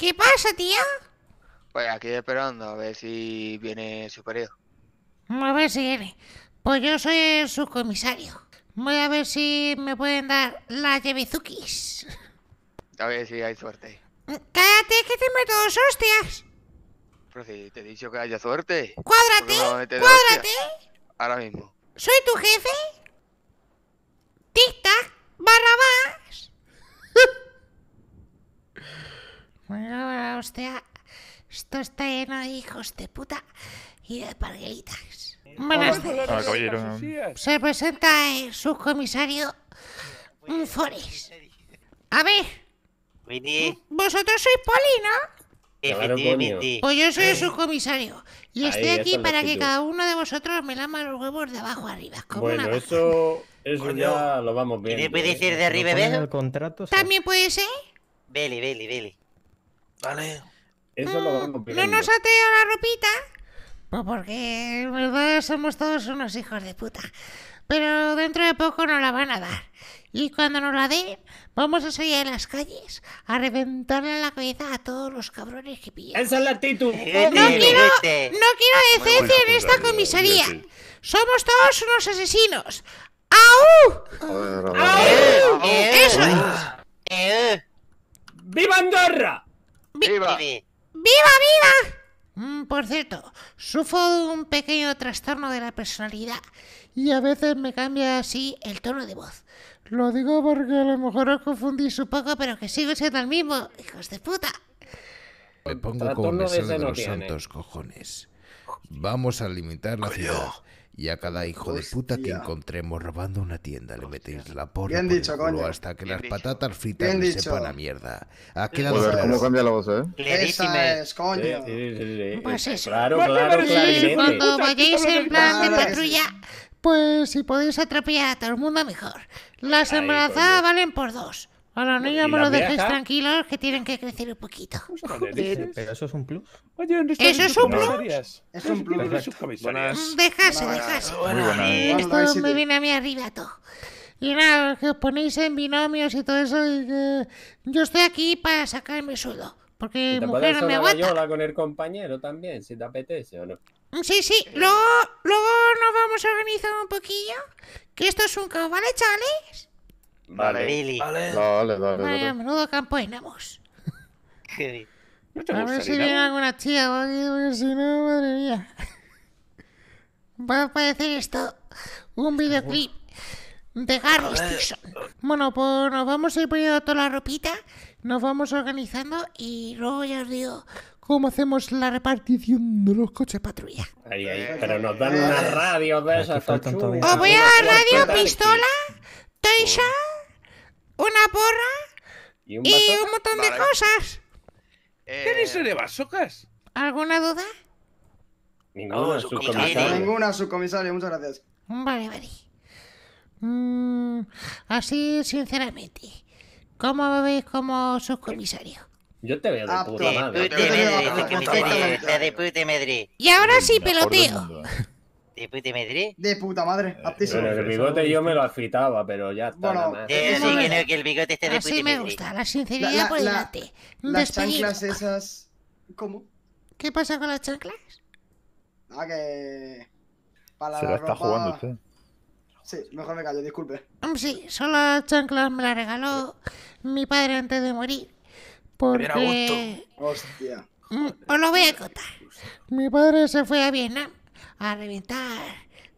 ¿Qué pasa, tía? Pues aquí esperando a ver si viene su A ver si viene. Pues yo soy el subcomisario. Voy a ver si me pueden dar las yebizukis. A ver si hay suerte. Cállate, que te meto dos hostias. Pero si te he dicho que haya suerte. Cuádrate, cuádrate. Ahora mismo. ¿Soy tu jefe? Tic-tac, barrabás. Bueno, hostia, esto está lleno de hijos de puta y de parguelitas. Buenas tardes. Se presenta el subcomisario Forest. A ver. Vosotros sois poli, ¿no? Efectivamente. Pues yo soy el subcomisario. Y estoy aquí para que cada uno de vosotros me lama los huevos de abajo arriba. bueno, eso, ya lo vamos viendo. puede decir de arriba, También puede ser. Beli, Beli, Beli. Vale. No nos ha traído la ropita. Pues porque en verdad somos todos unos hijos de puta. Pero dentro de poco nos la van a dar. Y cuando nos la den, vamos a salir a las calles a reventarle la cabeza a todos los cabrones que pillan. Esa es la actitud. Eh, no, quiero, no quiero en esta comisaría. Somos todos unos asesinos. ¡Au! ¡Eso es! Eh, eh. ¡Viva Andorra! ¡Viva! ¡Viva, viva! Mm, por cierto, sufro un pequeño trastorno de la personalidad y a veces me cambia así el tono de voz. Lo digo porque a lo mejor os confundís un poco, pero que sigo siendo el mismo, hijos de puta. Me pongo como de los santos cojones. Vamos a limitar la ciudad. Y a cada hijo de puta que encontremos robando una tienda le metéis la porra por el culo hasta que las patatas fritas le sepan a mierda. Aquí cómo cambia la voz, ¿eh? Esa es, coño. Pues eso. Claro, pues claro, claro. Cuando vayáis en plan de patrulla, pues si podéis atropellar a todo el mundo mejor. Las embarazadas valen por dos. A no niños me los dejéis tranquilos que tienen que crecer un poquito. Pero eso es un plus. Oye, ¿Eso es un plus? Es un plus. Dejase, dejase. Esto me viene a mí arriba todo. Y nada, que os ponéis en binomios y todo eso. yo estoy aquí para sacarme suelo. sueldo. Porque mujer no me aguanta. con el compañero también, si te apetece o no. Sí, sí. Luego, luego nos vamos a organizar un poquillo. Que esto es un caos, ¿vale, chavales? Vale. ¡Vale! Vale. Dale, dale, menudo campo a ver si viene alguna chica. porque si no, madre mía. Va a aparecer esto, un videoclip de Gary Stinson. Bueno, pues nos vamos a ir poniendo toda la ropita, nos vamos organizando y luego ya os digo cómo hacemos la repartición de los coches patrulla. Ahí, Pero nos dan una eh. radio de esas. ¿Os voy a dar radio, pistola, Teisa? una porra y un, montón de cosas. Eh, ¿Qué es de ¿Alguna duda? Ninguna, subcomisario. Ninguna, subcomisario. Muchas gracias. Vale, vale. Mm, así, sinceramente, ¿cómo me veis como subcomisario? Yo te veo de puta madre. De puta madre. Y ahora sí peloteo. De puta madre. Eh, el bigote yo me lo afitaba, pero ya está. Bueno, nada más. Eh, sí, el bigote me gusta, la sinceridad por las chanclas esas. ¿Cómo? ¿Qué pasa con las chanclas? Ah, que. Para Se la, está jugando usted. Sí, mejor me callo, disculpe. Sí, son las chanclas, me las regaló mi padre antes de morir. Porque. Hostia. Mm, os lo voy a contar. Mi padre se fue a Vietnam a reventar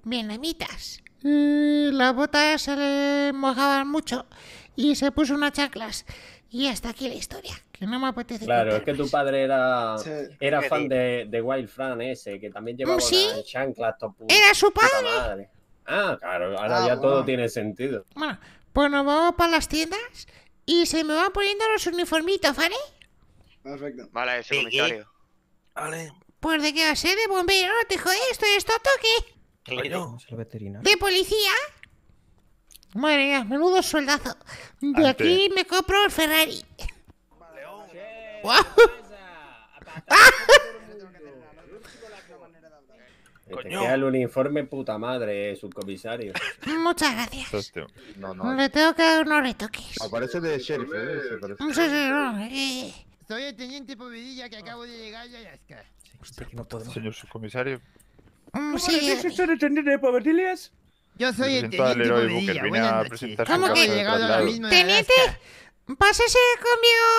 vietnamitas. Y las botas se le mojaban mucho y se puso unas chanclas Y hasta aquí la historia, que no me apetece. Claro, es que tu padre era, era fan de, de, Wild Fran ese, que también llevaba chanclas Era su padre. Ah, claro, ahora ah, ya todo tiene sentido. Bueno, pues nos vamos para las tiendas y se me van poniendo los uniformitos, ¿vale? Perfecto. Vale, ese comentario. ¿eh? Vale. Pues de qué va a ser, de bombero, te jode esto, esto, toque. Claro, el ¿De policía? Madre mía, menudo soldado. De aquí me compro el Ferrari. León. ¡Guau! Ah. Te Coño. queda el uniforme puta madre, eh, subcomisario. Muchas gracias. No, Le tengo que dar unos retoques. Aparece de sheriff, ¿eh? No eh. sé si Soy el teniente Povedilla que acabo de llegar y ya está. Señor subcomisario. Mm, pues sí. Eh. Yo soy el teniente ¿Cómo que? Teniente, pásese conmigo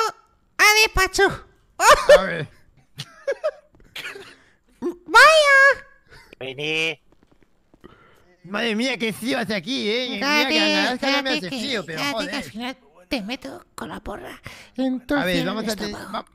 a despacho. ¡Vaya! Vení. Madre mía, qué frío hace aquí, eh. que, no me hace pero joder te meto con la porra. Entonces, a ver, vamos a,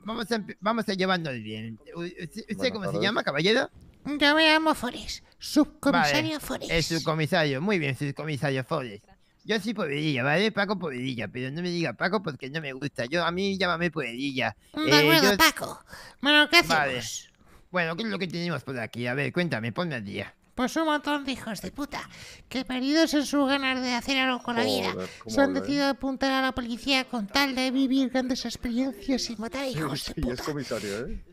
vamos, a, vamos a llevarnos bien. ¿Usted, eh, cómo se llama, caballero? Yo me llamo Forrest subcomisario vale, Es subcomisario, muy bien, subcomisario Forest. Yo soy Poverilla, ¿vale? Paco Poverilla pero no me diga Paco porque no me gusta. Yo A mí llámame Povedilla. Me eh, Paco. Bueno, ¿qué hacemos? Bueno, ¿qué es lo que tenemos por aquí? A ver, cuéntame, ponme al día. Pues un montón de hijos de puta que perdidos en sus ganas de hacer algo con la vida se han eh? decidido apuntar a la policía con tal de vivir grandes experiencias y matar a hijos de puta. Y es comisario, ¿eh?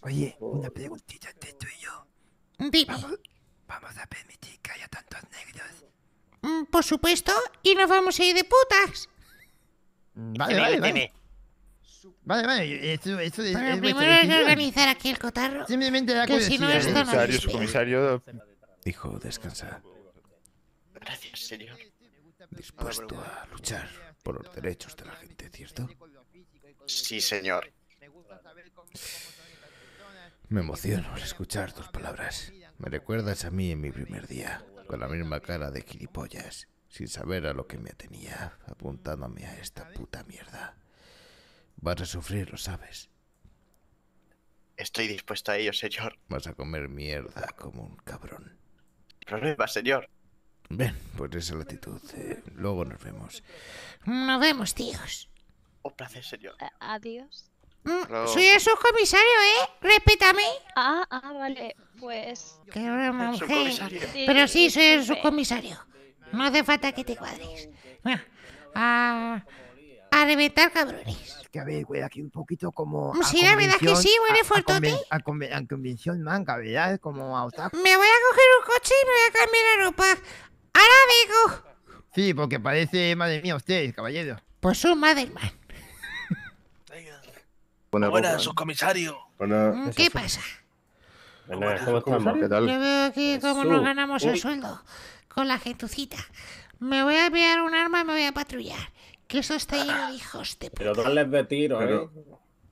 Oye, una preguntita entre tú y yo. Dime. ¿Vamos, a permitir que haya tantos negros? Mm, por supuesto, y nos vamos a ir de putas. Mm, vale, vale, vale. Vale, vale, Primero es, organizar aquí el cotarro. Simplemente la que si no, comisario, Dijo, descansa. Gracias, señor. Dispuesto a luchar por los derechos de la gente, ¿cierto? Sí, señor. Me emociono al escuchar tus palabras. Me recuerdas a mí en mi primer día, con la misma cara de gilipollas, sin saber a lo que me tenía, apuntándome a esta puta mierda. Vas a sufrir, lo sabes. Estoy dispuesto a ello, señor. Vas a comer mierda como un cabrón problema, señor. Bien, pues esa es la actitud. Eh, luego nos vemos. Nos vemos, tíos. Un placer, señor. Eh, adiós. Mm, soy el subcomisario, ¿eh? Respétame. Ah, ah, vale. Pues. Qué broma, mujer. Pero sí, soy el subcomisario. No hace falta que te cuadres. Ah. ah a reventar cabrones. Que a ver, güey, aquí un poquito como. Mm, sí, la verdad que sí, güey, a, fortote. A, a, convención manga, ¿verdad? Como a Me voy a coger un coche y me voy a cambiar la ropa. ¡Ahora vengo! Sí, porque parece, madre mía, usted, caballero. Pues son madre man Buenas, sus mm, subcomisario. ¿Qué pasa? Buenas, ¿cómo estamos? ¿Qué tal? Yo veo aquí cómo nos ganamos el sueldo con la gentucita. Me voy a enviar un arma y me voy a patrullar. ¿Qué eso está lleno hijos de puta? Pero de tiro, ¿eh?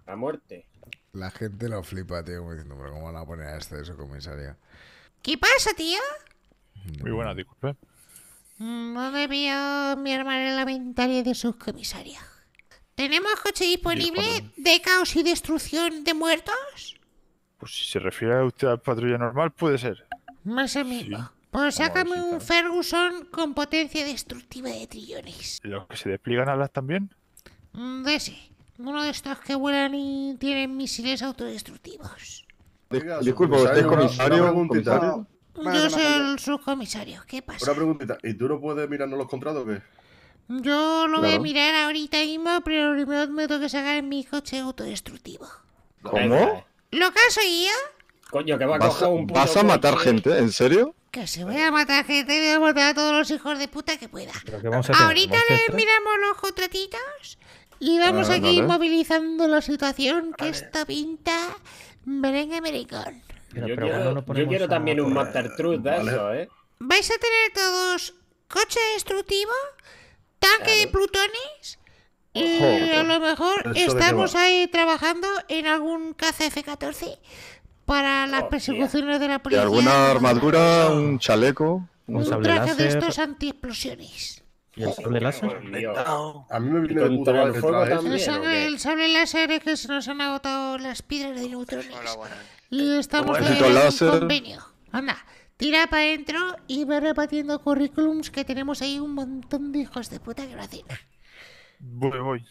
A muerte. La gente lo flipa, tío, como diciendo, cómo van a poner a este de su comisaría? ¿Qué pasa, tío? Muy buena, disculpe. No vio mi hermana en la ventana de su comisaria ¿Tenemos coche disponible de caos y destrucción de muertos? Pues si se refiere a usted a patrulla normal, puede ser. Más o menos. Pues sácame un Ferguson con potencia destructiva de trillones. ¿Los que se despliegan las también? Mm, de ese. Uno de estos que vuelan y tienen misiles autodestructivos. Disculpa, ¿usted es comisario? o Yo soy el subcomisario. ¿Qué pasa? Una preguntita. ¿Y tú no puedes mirarnos los contratos o qué? Yo lo voy a mirar ahorita mismo, pero primero me tengo que sacar mi coche autodestructivo. ¿Cómo? ¿Lo caso yo? Coño, que va a un ¿Vas a matar gente? ¿En serio? Que se voy a matar gente, voy a matar a todos los hijos de puta que pueda. Ahorita le miramos los contratitos y vamos ah, a aquí movilizando la situación que está pinta merengue merengón. Yo, yo, quiero, también un Motor Truth ¿eh? Vais a tener todos coche destructivo, tanque de plutones y a lo mejor estamos ahí trabajando en algún KCF-14 para las persecuciones de la policía. ¿Y alguna armadura, un chaleco, un, traje de estos antiexplosiones. ¿Y el sable láser? A mí me viene de el, sable, el sable láser es que se nos han agotado las piedras de neutrones. Y estamos en convenio. Anda, tira para adentro y ve repartiendo currículums que tenemos ahí un montón de hijos de puta que lo hacen. Voy, voy.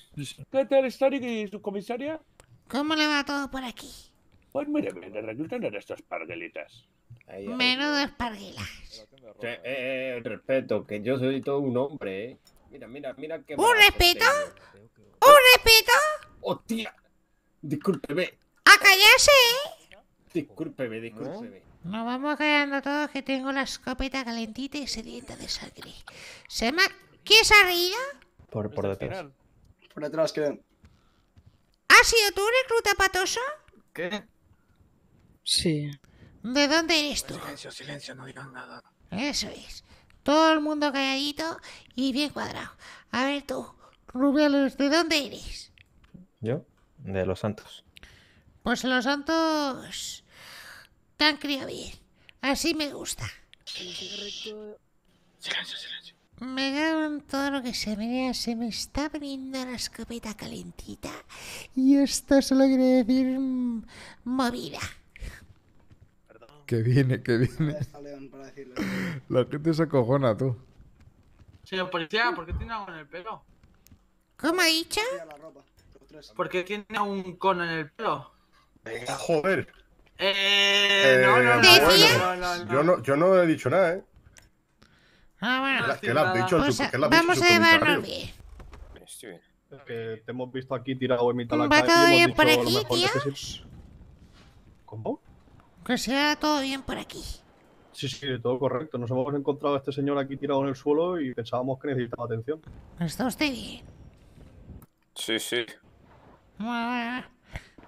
¿Qué tal, su comisaria? ¿Cómo le va todo por aquí? Pues mire, me reclutan en estos parguelitas. Menos Menudo esparguelas. Eh, eh, eh respeto, que yo soy todo un hombre, eh. Mira, mira, mira que. ¿Un respeto? ¿Un respeto? ¡Hostia! Discúlpeme. ¡A callarse! Discúlpeme, discúlpeme. ¿No? Nos vamos callando todos que tengo la escopeta calentita y sedienta de sangre. Se me... ¿Quién se ha Por, detrás. Por detrás, que... ¿Has sido tú, recluta patoso? ¿Qué? Sí. ¿De dónde eres tú? Silencio, silencio, no digan nada. Eso es. Todo el mundo calladito y bien cuadrado. A ver tú, Rubiales, ¿de dónde eres? Yo, de Los Santos. Pues Los Santos Tan han Así me gusta. Silencio, silencio. Me cago todo lo que se vea se me está abriendo la escopeta calentita. Y esto solo quiere decir mm, movida. Que viene, que viene. La gente se acojona, tú. Señor policía, ¿por qué tiene algo en el pelo? ¿Cómo ha dicho? ¿Por qué tiene un cono en el pelo? Venga, joder. Eh, no, no, no, Yo no, yo no he dicho nada, ¿eh? Ah, bueno. ¿Qué pues, has dicho? vamos a llevarnos bien. te hemos visto aquí tirado en mitad de la calle. ¿Va todo bien por aquí, tío? ¿Cómo? Que sea todo bien por aquí. Sí, sí, todo correcto. Nos hemos encontrado a este señor aquí tirado en el suelo y pensábamos que necesitaba atención. ¿Está usted bien? Sí, sí. Ah,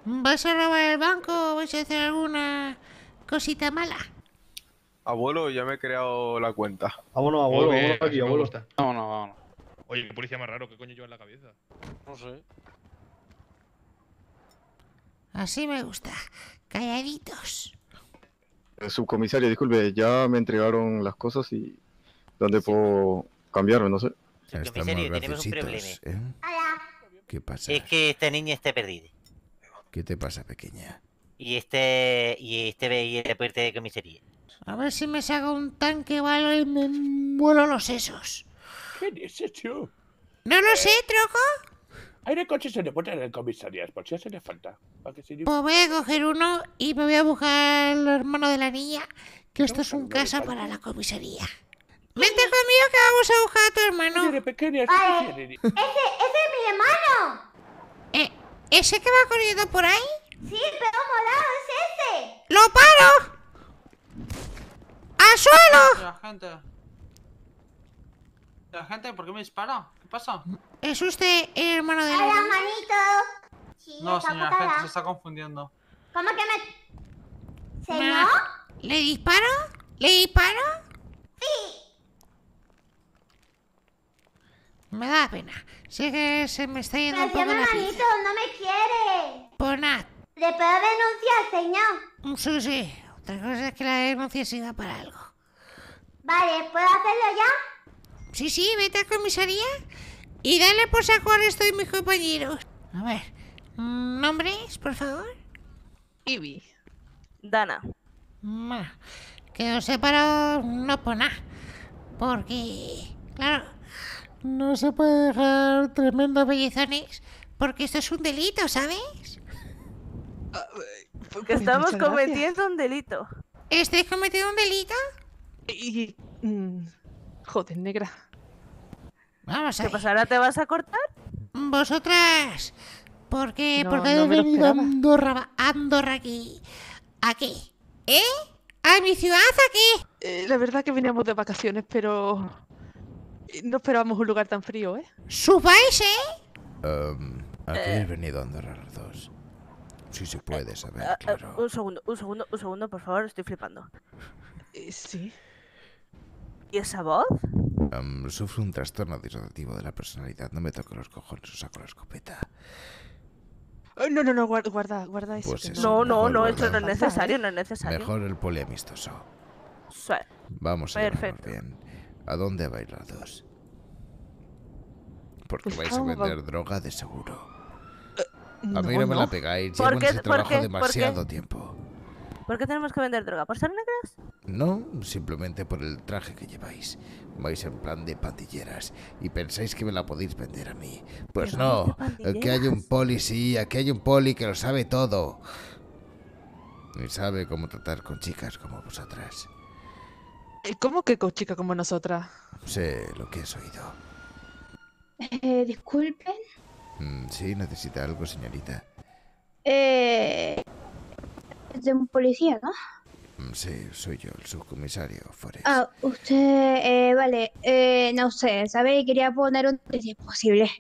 ¿Vais a robar el banco o vas a hacer alguna cosita mala? Abuelo, ya me he creado la cuenta. Vámonos, abuelo, Oye, abuelo aquí, abuelo Vámonos, vámonos. Oye, qué policía más raro, ¿qué coño lleva en la cabeza? No sé. Así me gusta. Calladitos subcomisario, disculpe, ya me entregaron las cosas y dónde puedo cambiarme, no sé. Subcomisario, tenemos un problema. ¿eh? ¿Qué pasa? Es que esta niña está perdida. ¿Qué te pasa, pequeña? Y este y este veía la puerta de comisaría. A ver si me saco un tanque o y me vuelo los sesos. ¿Qué dices tú? No lo eh. sé, troco. Hay de coche se le pone en el comisaría, por si hace falta voy a coger uno y me voy a buscar el hermano de la niña, que esto es un casa para la comisaría. Vente conmigo que vamos a buscar a tu hermano. ¡Ese, ese es mi hermano! Eh, ¿Ese que va corriendo por ahí? Sí, pero molado, es ese. ¡Lo paro! ¡A suelo! La gente. La gente, ¿por qué me dispara? ¿Qué pasa? Es usted el hermano de la... niña. ¡Hola hermanito! no, señora, se está confundiendo. ¿Cómo que me...? ¿Señor? ¿Le disparo? ¿Le disparo? Sí. Me da pena. Sí que se me está yendo un poco la manito, no me quiere. Por nada. Le puedo denunciar, señor. Mm, sí, sí. Otra cosa es que la denuncia siga para algo. Vale, ¿puedo hacerlo ya? Sí, sí, vete a comisaría y dale por saco a esto y mis compañeros. A ver, ¿Nombres, por favor? Ivy. Dana. Ma, que os separo no por nada. Porque, claro, no se puede dejar tremendos bellezones porque esto es un delito, ¿sabes? Porque ah, pues estamos cometiendo un delito. ¿Estáis cometiendo un delito? Y, mm, joder, negra. Vamos a ¿Qué pasará? ¿Te vas a cortar? Vosotras porque, qué? ¿Por no he venido a Andorra, aquí. ¿A qué? ¿Eh? ¿A mi ciudad aquí? Eh, la verdad que veníamos de vacaciones, pero no esperábamos un lugar tan frío, ¿eh? ¿Su país, eh? Em, ¿A qué eh. venido a Andorra los dos? Si se puede eh, saber, eh, Un segundo, un segundo, un segundo, por favor, estoy flipando. Sí. ¿Y esa voz? Sufre em, sufro un trastorno disociativo de la personalidad. No me toco los cojones, o saco la escopeta. No, no, no, guarda, guarda pues no, no, no, esto no es necesario, no es necesario. Mejor el poliamistoso. Vamos a Perfecto. ¿A dónde vais los dos? Porque pues vais a vender droga de seguro. Eh, a mí no, me la pegáis, llevo en trabajo demasiado tiempo. ¿Por qué tenemos que vender droga? ¿Por ser negras? No, simplemente por el traje que lleváis. Vais en plan de pandilleras y pensáis que me la podéis vender a mí. Pues no, aquí hay un policía, que aquí hay un poli que lo sabe todo. Y sabe cómo tratar con chicas como vosotras. ¿Cómo que con chicas como nosotras? Sé lo que has oído. Eh, Disculpen. Mm, sí, necesita algo, señorita. Eh, es de un policía, ¿no? Sí, soy yo, el subcomisario Forest. Ah, usted, eh, vale, eh, no sé, ¿sabe? Quería poner un... posible.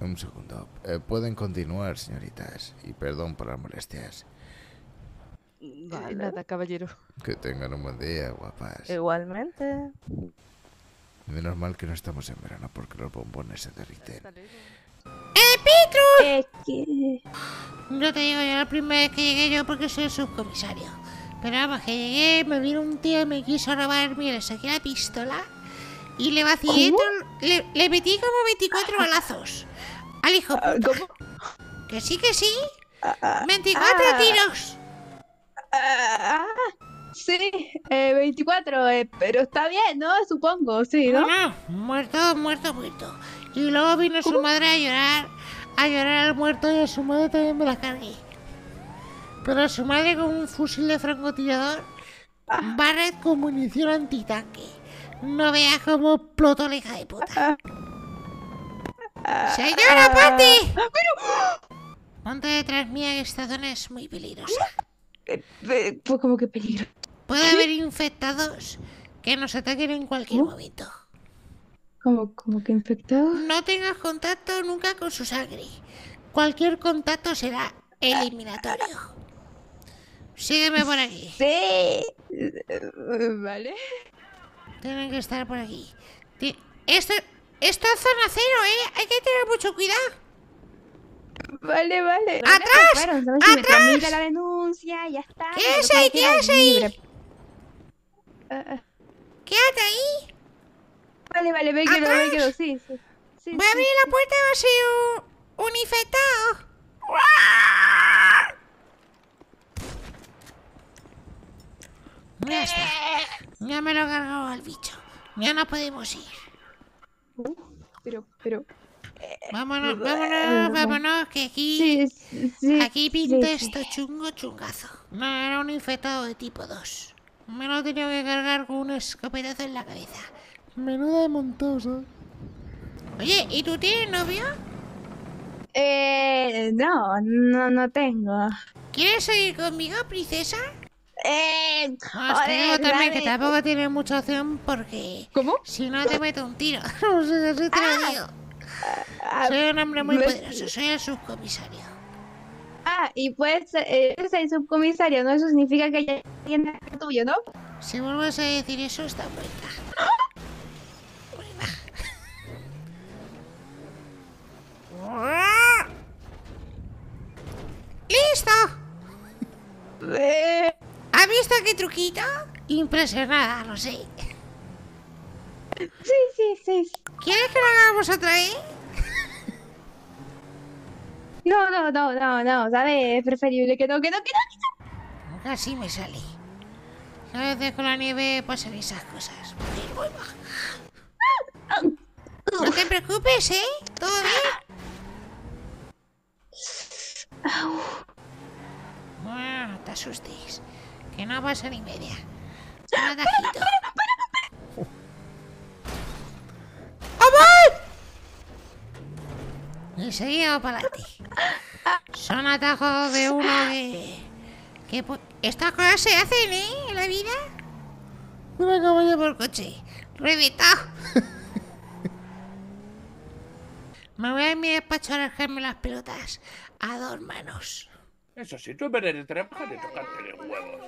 Un segundo. Eh, pueden continuar, señoritas, y perdón por las molestias. Eh, vale. Nada, caballero. Que tengan un buen día, guapas. Igualmente. Menos mal que no estamos en verano porque los bombones se derriten. ¡Eh, Petrus! Yo te digo, yo la primera vez que llegué yo porque soy el subcomisario. Esperaba que llegué, me vino un tío y me quiso robar, mira, saqué la pistola y le vacié, le, le, metí como 24 ah, ah. balazos al hijo ah, ¿Cómo? Que sí, que sí. 24 tiros. sí, eh, 24, eh, pero está bien, ¿no? Supongo, sí, ¿no? muerto, muerto, muerto. Y luego vino su madre a llorar, a llorar al muerto y a su madre también me la cargué. Pero su madre con un fusil de francotirador ah. barret con munición antitanque. No veas cómo explotó la hija de puta. Ah. ¡Señora ah. Patty! Ponte detrás mía que esta zona es muy peligrosa. ¿Pues como que peligro. Puede haber infectados que nos ataquen en cualquier uh. momento. ¿Cómo, ¿Cómo que infectados? No tengas contacto nunca con su sangre. Cualquier contacto será eliminatorio. Sígueme por aquí. Sí. Vale. Tienen que estar por aquí. Esto esta es zona cero, ¿eh? Hay que tener mucho cuidado. Vale, vale. ¡Atrás! ¡Atrás! la denuncia, ya está. ¿Qué es ahí? ¿Qué es ahí? Quédate ahí. Vale, vale, me quedo, me quedo, sí, sí. Voy a abrir la puerta y va a ser un, un infectado. Ya me lo he cargado al bicho. Ya no podemos ir. Uh, pero, pero. Eh, vámonos, vámonos, vámonos, que aquí. aquí pinta este esto chungo chungazo. No, era un infectado de tipo 2. Me lo he tenido que cargar con un escopetazo en la cabeza. Menuda montosa. Oye, ¿y tú tienes novio? Eh. No, no, no tengo. ¿Quieres seguir conmigo, princesa? Eh, también, que tampoco tiene mucha opción porque. ¿Cómo? Si no te mete un tiro. no sé si te lo ah. Ah, ah, Soy un hombre muy poderoso, soy el subcomisario. Ah, y pues eh, el subcomisario, ¿no? Eso significa que ya tiene el tuyo, ¿no? Si vuelves a decir eso, está muerta. ¡Listo! Eh... ¿Has visto qué truquito? Impresionada, lo sé. Sí, sí, sí. ¿Quieres que lo hagamos otra vez? No, no, no, no, no, ¿sabes? Es preferible que no, que no, que no, Casi me salí. A veces con la nieve pasan esas cosas. Voy, No te preocupes, ¿eh? ¿Todo bien? Ah, te asustes. Que no pasa ni media. ¡Para, para, para, para! amor Y para ti Son atajos de uno de... Que Estas cosas se hacen, ¿eh? En la vida. No me por coche. Reventado. me voy a mi despacho a las pelotas a dos manos. Eso sí, tú en de trabajar de tocarte los huevos.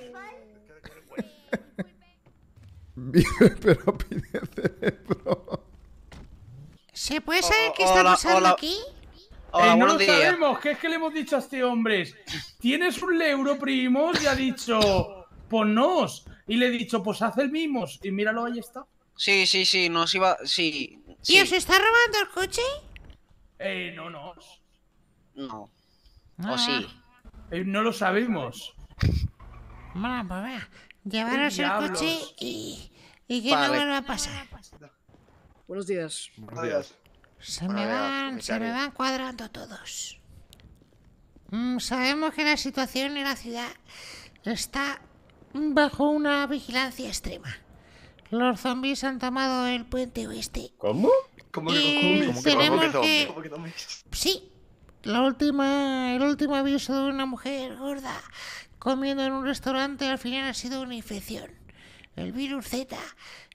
pero pide cerebro. ¿Se puede saber qué está pasando aquí? eh, no lo sabemos, ¿qué es que le hemos dicho a este hombre, tienes un euro, primo? y ha dicho, ponnos. Y le he dicho, pues haz el mismo. Y míralo, ahí está. Sí, sí, sí, nos iba. Sí. ¿Y os está robando el coche? Eh, no, no. No. Ah. O sí. Eh, no lo sabemos. Bueno, pues llevaros el coche y, y que no nos vuelva a pasar. Buenos días. días Se me van, se me van cuadrando todos. Mm, sabemos que la situación en la ciudad está bajo una vigilancia extrema. Los zombies han tomado el puente oeste. ¿Cómo? ¿Cómo que, cómo Sí, la última, el último aviso de una mujer gorda comiendo en un restaurante al final ha sido una infección. El virus Z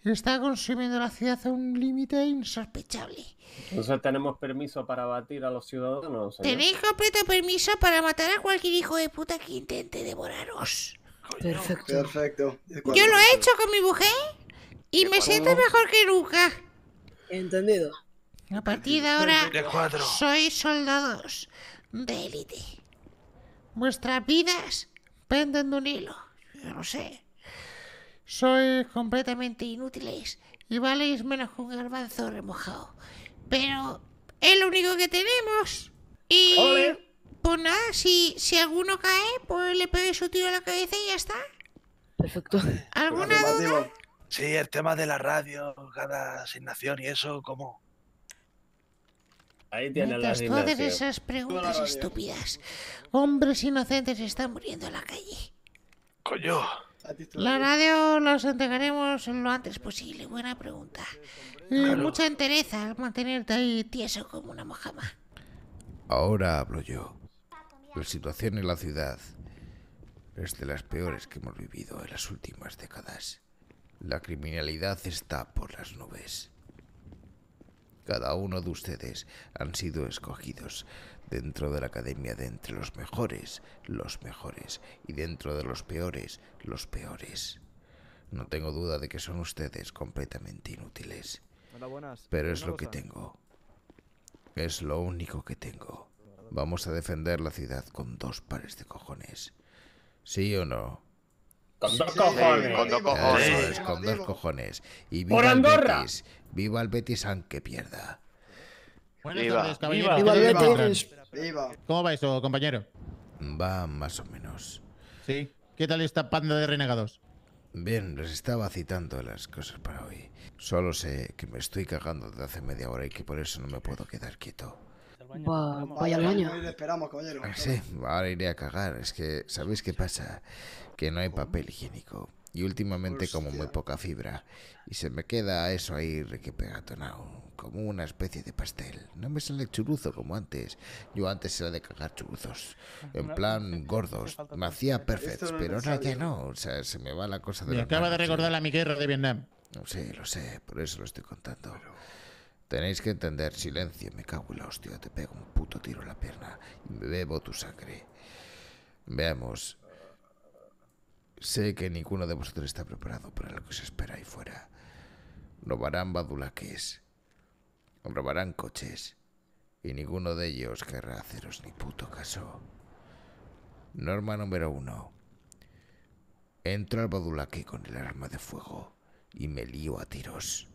está consumiendo la ciudad a un límite insospechable. Entonces tenemos permiso para batir a los ciudadanos. Tenéis completo permiso para matar a cualquier hijo de puta que intente devoraros. Perfecto. Perfecto. Yo lo he hecho con mi mujer y me siento mejor que nunca. Entendido. A partir de ahora sois soldados de élite. Vuestras vidas penden de un hilo. no sé. Sois completamente inútiles y valéis menos que un garbanzo remojado. Pero es lo único que tenemos. Y pues nada, si, alguno cae, pues le pegue su tiro a la cabeza y ya está. Perfecto. ¿Alguna duda? sí, el tema de la radio, cada asignación y eso, ¿cómo? Mientras todas esas preguntas estúpidas. Hombres inocentes están muriendo en la calle. Coño. La radio nos entregaremos lo antes posible. Buena pregunta. Eh, mucha entereza mantenerte ahí tieso como una mojama. Ahora hablo yo. La situación en la ciudad es de las peores que hemos vivido en las últimas décadas. La criminalidad está por las nubes cada uno de ustedes han sido escogidos dentro de la academia de entre los mejores, los mejores, y dentro de los peores, los peores. No tengo duda de que son ustedes completamente inútiles. Pero es lo que tengo. Es lo único que tengo. Vamos a defender la ciudad con dos pares de cojones. ¿Sí o no? Con dos cojones. con dos cojones. Y viva Por El Viva el Betis aunque pierda. viva. ¿Cómo va eso, compañero? Va más o menos. Sí. ¿Qué tal esta panda de renegados? Bien, les estaba citando las cosas para hoy. Solo sé que me estoy cagando desde hace media hora y que por eso no me puedo quedar quieto vaya al baño. Ah, sí, ahora iré a cagar. Es que, ¿sabéis qué pasa? Que no hay papel higiénico. Y últimamente como muy poca fibra. Y se me queda eso ahí requepegatonado. Como una especie de pastel. No me sale churuzo como antes. Yo antes era de cagar churuzos. En plan gordos. Me hacía perfects, pero ahora ya no. O sea, se me va la cosa de... Me acaba de recordar la mi guerra de Vietnam. No sé, lo sé. Por eso lo estoy contando. Tenéis que entender, silencio, me cago en la hostia, te pego un puto tiro en la pierna y me bebo tu sangre. Veamos. Sé que ninguno de vosotros está preparado para lo que os espera ahí fuera. Robarán badulaques, robarán coches, y ninguno de ellos querrá haceros ni puto caso. Norma número uno. Entro al badulaque con el arma de fuego y me lío a tiros.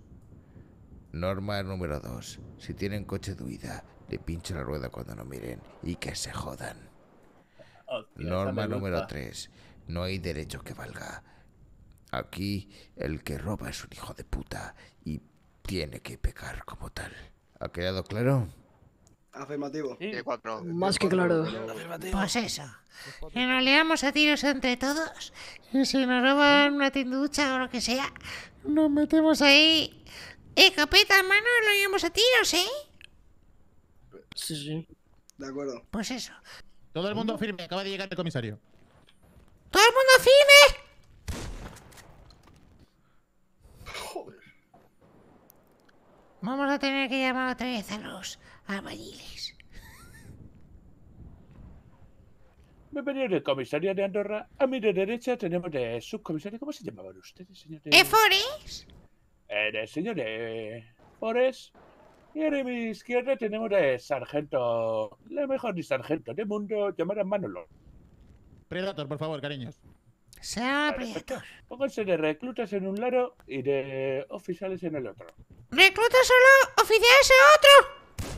Norma número 2. Si tienen coche de huida, le pincho la rueda cuando no miren y que se jodan. Norma número 3. No hay derecho que valga. Aquí el que roba es un hijo de puta y tiene que pecar como tal. ¿Ha quedado claro? Afirmativo. Más que claro. Pues eso. Que nos leamos a tiros entre todos. Y si nos roban una tinducha o lo que sea, nos metemos ahí eh, capeta, hermano, lo llevamos a tiros, ¿eh? Sí, sí. De acuerdo. Pues eso. Todo el mundo firme, acaba de llegar el comisario. ¡Todo el mundo firme! Vamos a tener que llamar otra vez a los Me Bienvenido de comisaría de Andorra. A mi derecha tenemos de subcomisario. ¿Cómo se llamaban ustedes, señores? ¿Efores? ¿Eh, en eh, el señor de eh, Forest y a mi izquierda tenemos el sargento, la mejor sargento del mundo, llamada Manolo. Predator, por favor, cariños. Sea pues, Predator. Pónganse de reclutas en un lado y de oficiales en el otro. ¿Reclutas solo? ¿Oficiales en otro?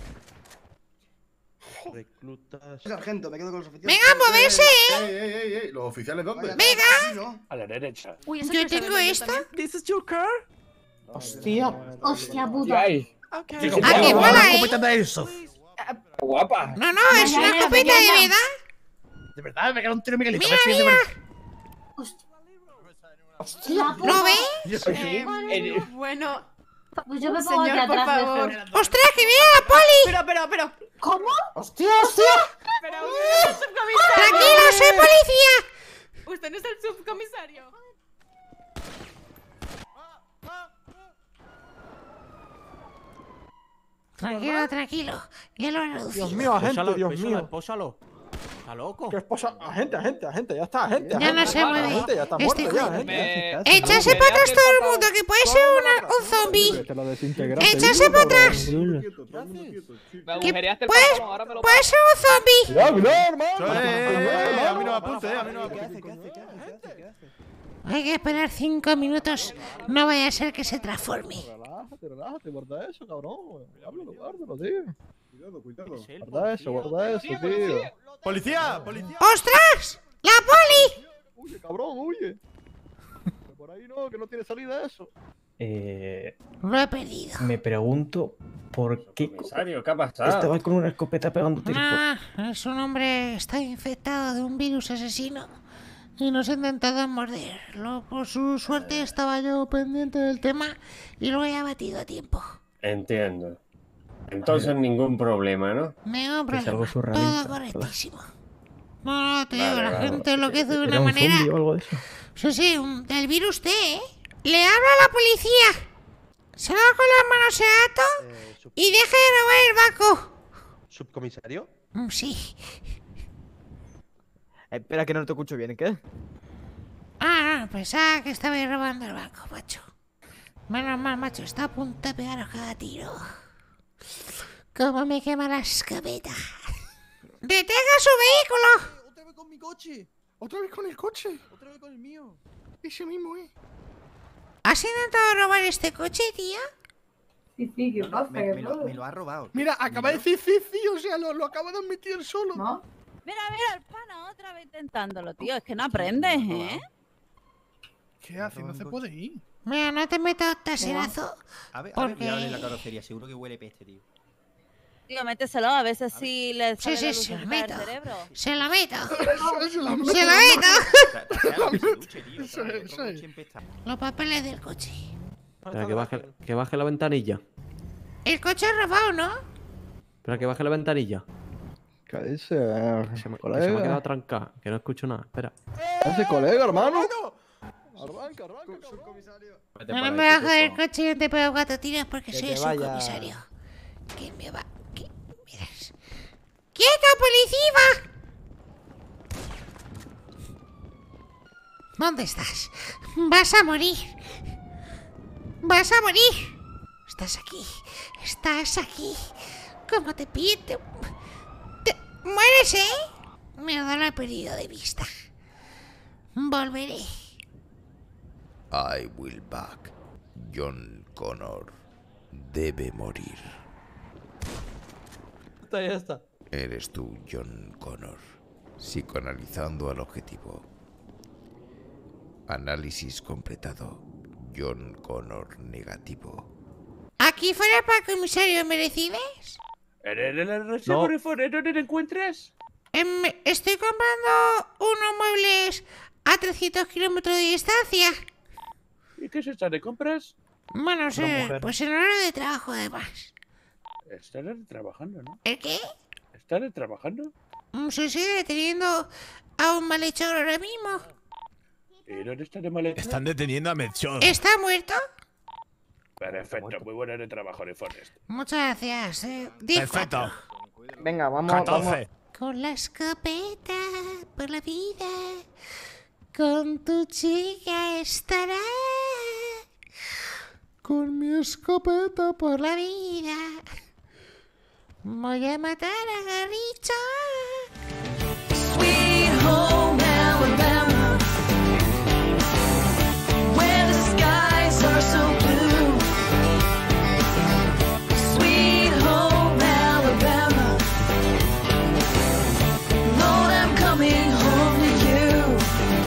Reclutas. Sargento, me quedo con los oficiales. ¡Venga, moverse! Pues, eh, ey, ey! ey. los oficiales dónde? ¡Venga! A la derecha. Uy, Yo tengo esta. ¿This is your car? Hostia. Hostia puta. Okay. Ah, qué buena, eh. de ah. Guapa. No, no, es una copeta de verdad. De verdad, me quedó un tiro Miguelito. Mira, mira. Hostia. Hostia ¿No ves? Eh, bueno. Pues yo me pongo Señor, atrás, por favor. ¡Ostras, que viene la poli! Pero, pero, pero. ¿Cómo? ¡Hostia, hostia! Pero, ¡Tranquilo, soy policía! Usted no es el subcomisario. Tranquilo, tranquilo. Dios mío, agente, Dios mío. Está loco. Agente, agente, agente, ya está, agente. Ya no se mueve. para atrás todo el mundo, que puede ser un zombie. ¡Echase para atrás. Que puede ser un zombie. Eh, a hay que esperar cinco minutos, no vaya a ser que se transforme. Relájate, relájate, guarda eso, cabrón. Háblalo, guárdalo, tío. Cuidado, cuidado. guarda eso, guarda eso, tío. Policía, policía, ¡Ostras! ¡La poli! Huye, cabrón, huye. Por ahí no, que no tiene salida eso. Eh, lo he perdido. Me pregunto por qué. Comisario, ¿qué ha pasado? Estaba con una escopeta pegando tiros. Ah, es un hombre está infectado de un virus asesino y nos intentado morderlo. Por su suerte estaba yo pendiente del tema y lo he abatido a tiempo. Entiendo. Entonces ningún problema, ¿no? Ningún problema. Todo correctísimo. No te digo, la gente lo que hace de una un manera. O algo de eso? Sí, sí, el virus T, ¿eh? Le habla a la policía. Se va con las manos en alto eh, y deja de robar el banco. ¿Subcomisario? Mm, sí. Espera, que no te escucho bien, ¿qué? Ah, ah pensaba ah, que estaba robando el banco, macho. Menos mal, macho, está a punto de pegaros cada tiro. ¿Cómo me quema la escopeta? ¡Detenga su vehículo! Otra vez con mi coche. Otra vez con el coche. Otra vez con el mío. Ese mismo, eh. ¿Has intentado robar este coche, tía? Sí, sí, ¿qué pasa? Me, lo, ha robado. Mira, acaba de decir sí, sí, o sea, lo, lo acaba de admitir solo. ¿No? Mira, mira, el pana otra vez intentándolo, tío. Es que no aprendes, ¿eh? ¿Qué hace? No se puede ir. Mira, no te metas taserazo. A ver, a ver, en la carrocería. Seguro que huele peste, tío. Tío, méteselo, a veces si… le sí, sí, la se la meto. cerebro. Se la meto. se la meto. Se meto. Los papeles del coche. Espera, que baje, que baje la ventanilla. El coche es robado, ¿no? Espera, que baje la ventanilla. Eh, ¿Qué Se me, ha quedado trancada, que no escucho nada. Espera. ¿Ese colega, hermano? Arranca, arranca, comisario. No me bajo a coche y no te cuatro tiras porque soy soy subcomisario. Que me va. ¿Qué? ¡Quieto, policía! ¿Dónde estás? Vas a morir. Vas a morir. Estás aquí. Estás aquí. ¿Cómo te pide eh? Me la he perdido de vista. Volveré. I will back. John Connor debe morir. Está, ya está. Eres tú, John Connor. Psicoanalizando al objetivo. Análisis completado. John Connor negativo. ¿Aquí fuera para comisario me recibes? ¿En ¿Dónde encuentras? estoy comprando unos muebles a 300 kilómetros de distancia. ¿Y qué es esta de compras? Bueno, pues en hora de trabajo, además. Estás trabajando, ¿no? ¿El qué? de trabajando? Mm, sí, sí, deteniendo a un malhechor ahora mismo. ¿Y dónde está de malhechor? Están deteniendo a Melchor. ¿Está muerto? Perfecto, muy bueno el trabajo de Muchas gracias. Eh. Perfecto. Venga, vamos, 14. Con la escopeta por la vida, con tu chica estará. Con mi escopeta por la vida, voy a matar a Garricho.